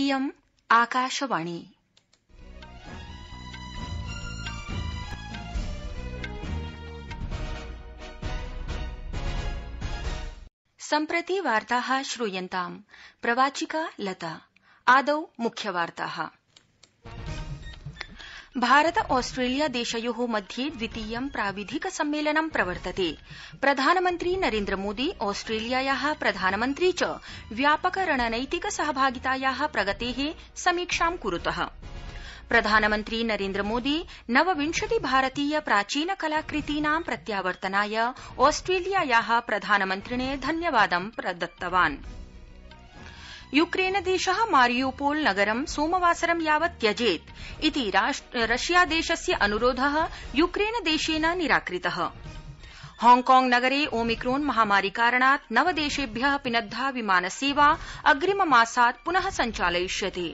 इयम् आकाशवाणी सम्प्रति वार्ताः श्रूयन्ताम् प्रवाचिका लता आदौ मुख्यवार्ता भारत ऑस्ट्रेलिया देशयो मध्ये द्वितीयं प्राविधिक सम्मेलनं प्रवर्तते प्रधानमन्त्री नरेन्द्रमोदी ऑस्ट्रेलियाया प्रधानमन्त्री च व्यापक रणनैतिक सहभागिताया प्रगते समीक्षां कुरुत प्रधानमन्त्री नरेन्द्रमोदी नवविंशति भारतीय प्राचीन कलाकृतीनां प्रत्यावर्तनाय ऑस्ट्रेलियाया प्रधानमन्त्रिणे धन्यवादं प्रदत्तवान् यूक्रेनदेश मारियोपोल नगरं सोमवासरं यावत् त्यजेत् इति रशियादेशस्य अनुरोध यूक्रेनदेशेन निराकृत हांगकांग नगरे ओमिक्रोन् महामारि कारणात् नवदेशेभ्य पिनद्धा विमानसेवा अग्रिममासात् पुन सञ्चालयिष्यते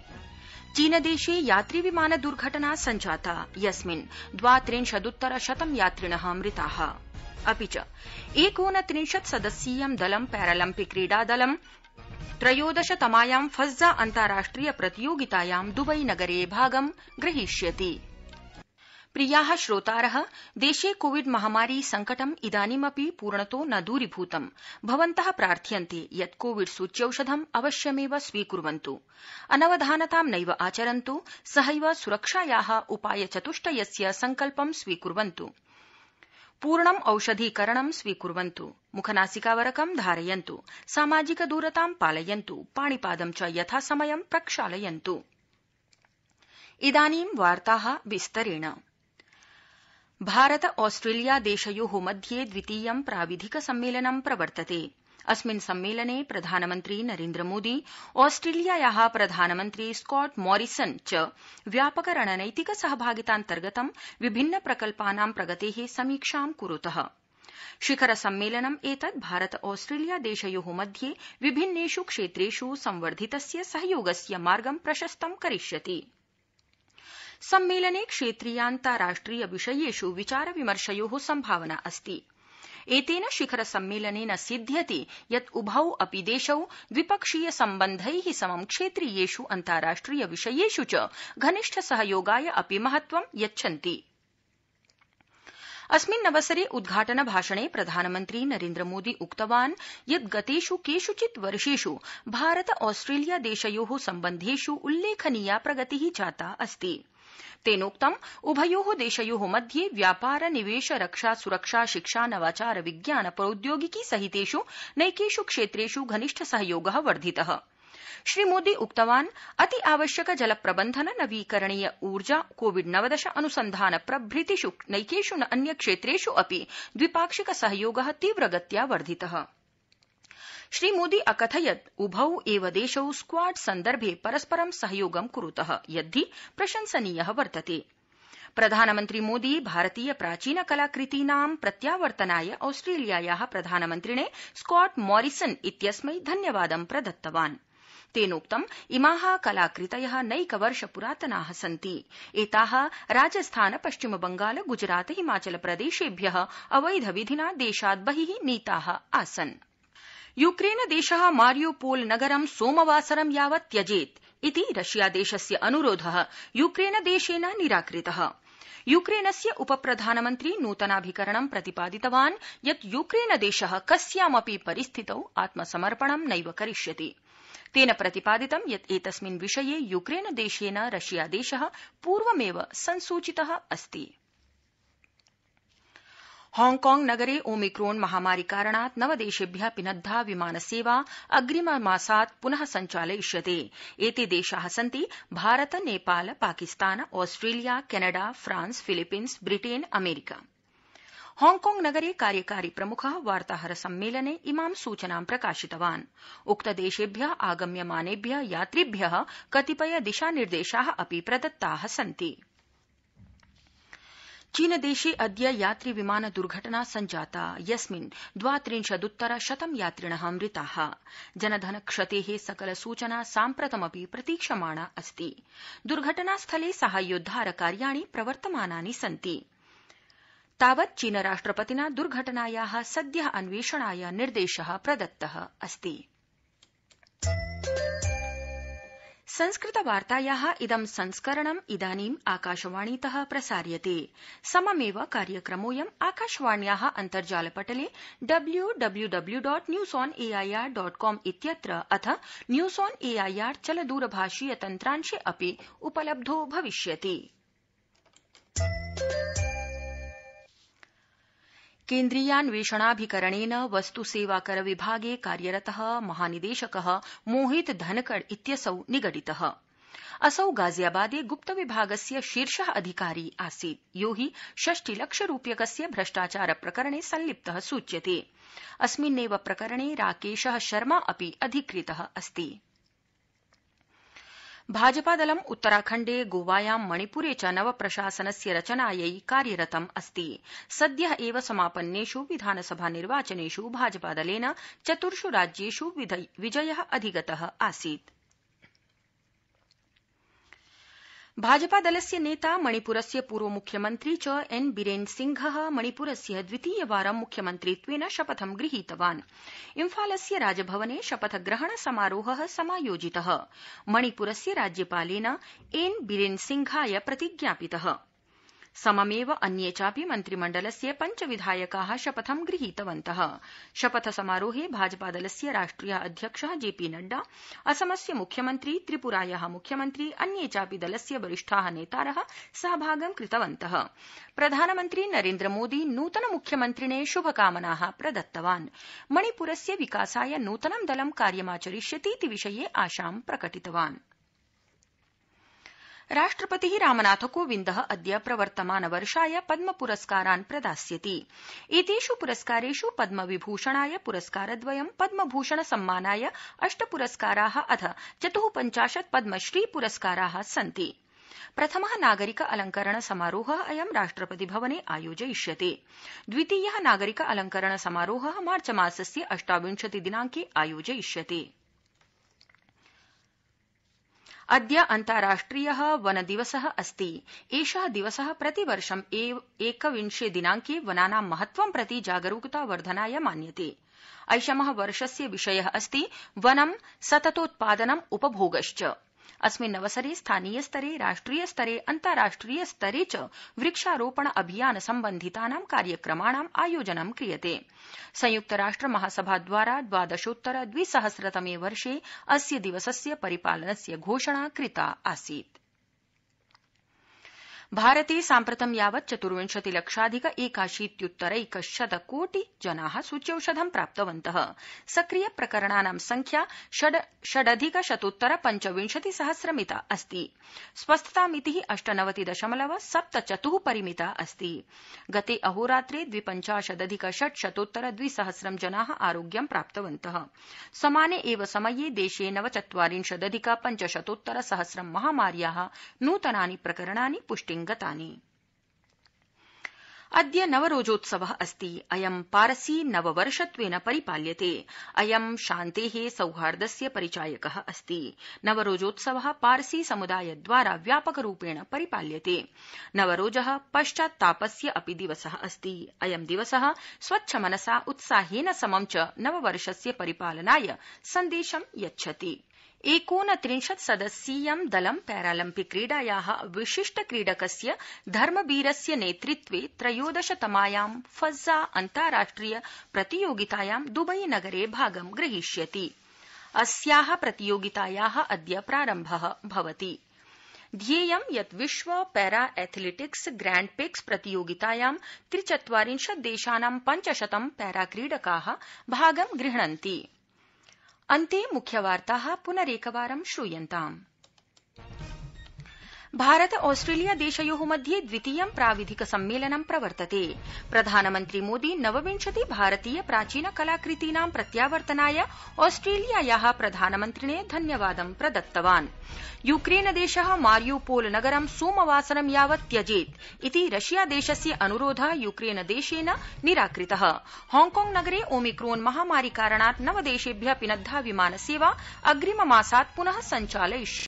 चीनदेशे यात्रिविमान दुर्घटना संजाता यस्मिन् द्वात्रिंशदुत्तर शतं यात्रिण मृता अपि च एकोनत्रिंशत् सदस्यीयं दलं पैरालम्पिक क्रीडादलं त्रयोदशतमायां फज्जा अन्ताराष्ट्रिय प्रतियोगितायां दुबई नगरे भागं ग्रहीष्यति प्रिया श्रोतार देशे कोविड महामारी संकटं इदानीमपि पूर्णतो न दूरीभूतम् भवन्तः प्रार्थ्यन्ते यत् कोविड सूच्यौषधम् अवश्यमेव स्वीकुर्वन्तु अनवधानतां नैव आचरन्त् सहैव सुरक्षाया उपायचतुष्टयस्य संकल्पं स्वीकुर्वन्तु पूर्णम् औषधीकरणं स्वीकुर्वन्तु मुखनासिकावरकं धारयन्तु सामाजिक दूरतां पालयन्तु पाणिपादं च यथासमयं प्रक्षालयन्तु भारत ऑस्ट्रेलिया देशयो मध्ये द्वितीयं प्राविधिक सम्मेलनं प्रवर्तते अस्मिन् सम्मेलने प्रधानमन्त्री नरेन्द्रमोदी ऑस्ट्रेलियाया प्रधानमन्त्री स्कॉट मॉरिसन च व्यापक रणनैतिक सहभागितान्तर्गतं विभिन्न प्रकल्पानां प्रगते समीक्षां कुरुत शिखर सम्मेलनम् एतत् भारत ऑस्ट्रेलिया देशयो मध्ये विभिन्नेष् क्षेत्रेष् संवर्धितस्य सहयोगस्य मार्गं प्रशस्तं करिष्यति सम्मेलने क्षेत्रीयान्ताराष्ट्रिय विषयेष् विचार विमर्शयो सम्भावना अस्ति एतेन शिखर सम्मेलनेन सिद्ध्यति यत् उभौ अपि देशौ द्विपक्षीय सम्बन्धै समं क्षेत्रीयेष् अन्ताराष्ट्रिय विषयेष् च घनिष्ठ सहयोगाय अपि महत्वं यच्छन्ति अस्मिन्नवसरे उद्घाटन भाषणे प्रधानमन्त्री नरेन्द्रमोदी उक्तवान् यत् गतेष् केष्चित् वर्षेष् भारत ऑस्ट्रेलिया देशयो सम्बन्धेष् उल्लेखनीया प्रगति जाता अस्ति तेनोक्तं उभयो देशयो मध्ये व्यापार निवेश रक्षा सुरक्षा शिक्षा नवाचार विज्ञान प्रौद्योगिकी सहितेष् नैकेष् क्षेत्रेष् घनिष्ठ सहयोग वर्धित श्रीमोदी उक्तवान् अति आवश्यक जल प्रबन्धन नवीकरणीय ऊर्जा कोविड नवदश अनुसन्धान प्रभृतिष् नैकेष् अन्य क्षेत्रेष् अपि द्विपाक्षिक सहयोग तीव्रगत्या वर्धितः श्रीमोदी अकथयत् उभौ एव देशौ स्क्वाड सन्दर्भे परस्परं सहयोगं कुरुत यद्धि प्रशंसनीय वर्तत प्रधानमन्त्री मोदी भारतीय प्राचीन कलाकृतीनां प्रत्यावर्तनाय ऑस्ट्रेलियाया प्रधानमन्त्रिणे स्कॉट मॉरिसन इत्यस्मै धन्यवादं प्रदत्तवान् तेनोक्तं इमा कलाकृतय नैकवर्ष पुरातना सन्ति एता राजस्थान पश्चिम बंगाल गुजरात हिमाचल प्रदेशेभ्य अवैध विधिना देशात् बहि नीता आसन् यूक्रेनदेश मारियोपोल नगरं सोमवासरं यावत् त्यजेत् इति रशिया देशस्य अनुरोध देशेन निराकृत यूक्रेनस्य उपप्रधानमन्त्री नूतनाभिकरणं प्रतिपादितवान् यत् देश कस्यामपि परिस्थितौ आत्मसमर्पणं नैव करिष्यति तेन प्रतिपादितं यत् एतस्मिन् विषये देशेन रशिया देश पूर्वमेव संसूचित अस्ति हांगकांग नगरे ओमिक्रोन् महामारि कारणात् नवदेशेभ्य पिनद्धा विमान अग्रिम अग्रिममासात् पुन सञ्चालयिष्यते एते देशा सन्ति Bharat Nepal Pakistan Australia Canada France Philippines Britain America Hong Kong नगरे कार्यकारी प्रमुख वार्ताहर सम्मेलने इमां सूचनां प्रकाशितवान् उक्तदेशेभ्य आगम्यमानेभ्य यात्रिभ्य कतिपय दिशानिर्देशा अपि प्रदत्ता सन्ति चीनदेशे अद्य यात्रि विमान दुर्घटना संजाता यस्मिन् द्वात्रिंशदुत्तर शतं यात्रिण मृता जनधन क्षते सकल सूचना साम्प्रतमपि प्रतीक्षमाणा अस्ति दुर्घटना स्थले साहाय्योद्वार कार्याणि प्रवर्तमानानि सन्ति तावत् चीन राष्ट्रपतिना दुर्घटनाया सद्य अन्वेषणाय निर्देश प्रदत्त अस्ति संस्कृतवार्ताया इदं संस्करणम् इदानीम् आकाशवाणीत प्रसार्यते सममेव कार्यक्रमोऽयम् आकाशवाण्या अन्तर्जाल W W W dot news on AIR dot com इत्यत्र अथ न्यूज ऑन एआईआर चल द्रभाषीय तन्त्रांशे अपि उपलब्धो भविष्यति केन्द्रीयान्वेषणाभिकरणेन वस्त् सेवा कर विभागे कार्यरत महानिदेशक मोहित धनकड़ इत्यसौ निगडित असौ गाजियाबादे विभागस्य शीर्ष अधिकारी आसीत् यो हि षष्टि लक्ष रूप्यकस्य भ्रष्टाचार प्रकरणे संलिप्त सूच्यते अस्मिन्नेव प्रकरणे राकेश शर्मा अपि अधिकृत अस्ति भाजपादलं उत्तराखण्डे गोवायां मणिप्रे च नवप्रशासनस्य रचनायै कार्यरतम् अस्ति सद्य एव समापन्नेष् विधानसभा निर्वाचनेष् भाजपादलेन चतुर्ष् राज्येष् विजय अधिगत आसीत् भाजपा दलस्य नेता मणिपुरस्य मुख्यमन्त्री च एन बीरेन सिंह मणिपुरस्य द्वितीयवारं मुख्यमन्त्रित्वेन शपथं गृहीतवान् इम्फालस्य राजभवने शपथग्रहण समारोह समायोजित मणिपुरस्य राज्यपालेन एन बीरेन सिंहाय प्रतिज्ञापितः सममेव अन्ये चापि मन्त्रिमण्डलस्य पञ्च विधायका शपथं गृहीतवन्त शपथ समारोहे भाजपादलस्य राष्ट्रियाध्यक्ष जेपी नड्डा असमस्य मुख्यमन्त्री त्रिप्राया मुख्यमन्त्री अन्ये चापि दलस्य वरिष्ठा नेतार सहभागं कृतवन्त प्रधानमन्त्री नरेन्द्रमोदी नूतन मुख्यमन्त्रिणे श्भकामना प्रदत्तवान् मणिप्रस्य विकासाय नूतनं दलं कार्यमाचरिष्यतीति विषये आशां प्रकटितवान् राष्ट्रपति रामनाथ कोविन्द अद्य प्रवर्तमान वर्षाय पद्म पुरस्कारान् प्रदास्यति एतेष् पुरस्कारेष् पद्म विभूषणाय पुरस्कारद्वयं पद्म भूषण सम्मानाय अष्ट पुरस्कारा अथ चत्पञ्चाशत् पद्मश्री पुरस्कारा सन्ति प्रथम नागरिक अलंकरण समारोह अयं राष्ट्रपति भवने आयोजयिष्यते द्वितीय नागरिक अलंकरण समारोह मार्चमासस्य अष्टाविंशति दिनांके आयोजयिष्यते अद्य अन्ताराष्ट्रिय वनदिवस अस्ति एष दिवस प्रतिवर्ष एकविंशे दिनांके वनानां महत्वं प्रति जागरूकता वर्धनाय मान्यते ऐषम वर्षस्य विषय अस्ति वनं सततोत्पादनम् उपभोगश्च अस्मिन् अवसरे स्थानीय स्तरे राष्ट्रिय स्तरे अन्ताराष्ट्रिय स्तरे च वृक्षारोपण अभियान सम्बन्धितानां कार्यक्रमाणाम् आयोजनं क्रियते संयुक्तराष्ट्र महासभाद्वारा द्वादशोत्तर द्विसहस्रतमे वर्षे अस्य दिवसस्य परिपालनस्य घोषणा कृता आसीत् भारते साम्प्रतं यावत् चतुर्विंशति लक्षाधिक एकाशीत्युत्तरैकशत कोटि जना सूच्यौषधं प्राप्तवन्त सक्रिय प्रकरणानां संख्या षडधिक शतोत्तर पञ्चविंशति सहस्रमिता अस्ति स्वस्थतामिति अष्टनवति दशमलव सप्त चतु परिमिता अस्ति गते अहोरात्रे द्विपञ्चाशदधिक षट्शतोत्तर द्विसहस्रं जना आरोग्यं प्राप्तवन्त समाने एव समये देशे नवचत्वारिंशदधिक पञ्चशतोत्तर सहस्रं महामार्या नूतनानि प्रकरणानि पुष्टि समारिंगतानि अद्य नवरोजोत्सव अस्ति अयं पारसी नववर्षत्वेन परिपाल्यते अयं शान्ते सौहार्दस्य परिचायक अस्ति नवरोजोत्सव पारसी समुदायद्वारा व्यापकरूपेण परिपाल्यते नवरोज पश्चात्तापस्य अपि दिवस अस्ति अयं दिवस स्वच्छमनसा उत्साहेन समं च नववर्षस्य परिपालनाय सन्देशं यच्छति एकोनत्रिंशत् सदस्यीयं दलं पैरालम्पिक क्रीडाया विशिष्ट क्रीडकस्य धर्मबीरस्य नेतृत्वे त्रयोदशतमायां फज्जा अन्ताराष्ट्रिय प्रतियोगितायां दुबई नगरे भागं ग्रहीष्यति अस्या प्रतियोगिताया अद्य प्रारम्भ भवति ध्येयं यत् विश्व पैरा एथलेटिक्स ग्रैण्ड पिक्स प्रतियोगितायां त्रिचत्वारिंशत् देशानां पञ्चशतं पैरा क्रीडका भागं गृह्णन्ति अन्ते मुख्य पुनरेकवारं श्रूयन्ताम् भारत ऑस्ट्रेलिया देशयो मध्ये द्वितीयं प्राविधिक सम्मेलनं प्रवर्तते प्रधानमन्त्री मोदी नवविंशति भारतीय प्राचीन कलाकृतीनां प्रत्यावर्तनाय ऑस्ट्रेलियाया प्रधानमन्त्रिणे धन्यवादं प्रदत्तवान् यूक्रेनदेश मारियोपोल नगरं सोमवासरं यावत् त्यजेत् इति रशियादेशस्य अनुरोध यूक्रेनदेशेन निराकृत हांगकांग नगरे ओमिक्रोन् महामारि कारणात् नवदेशेभ्य पिनद्धा विमानसेवा अग्रिममासात् पुन सञ्चालयिष्यते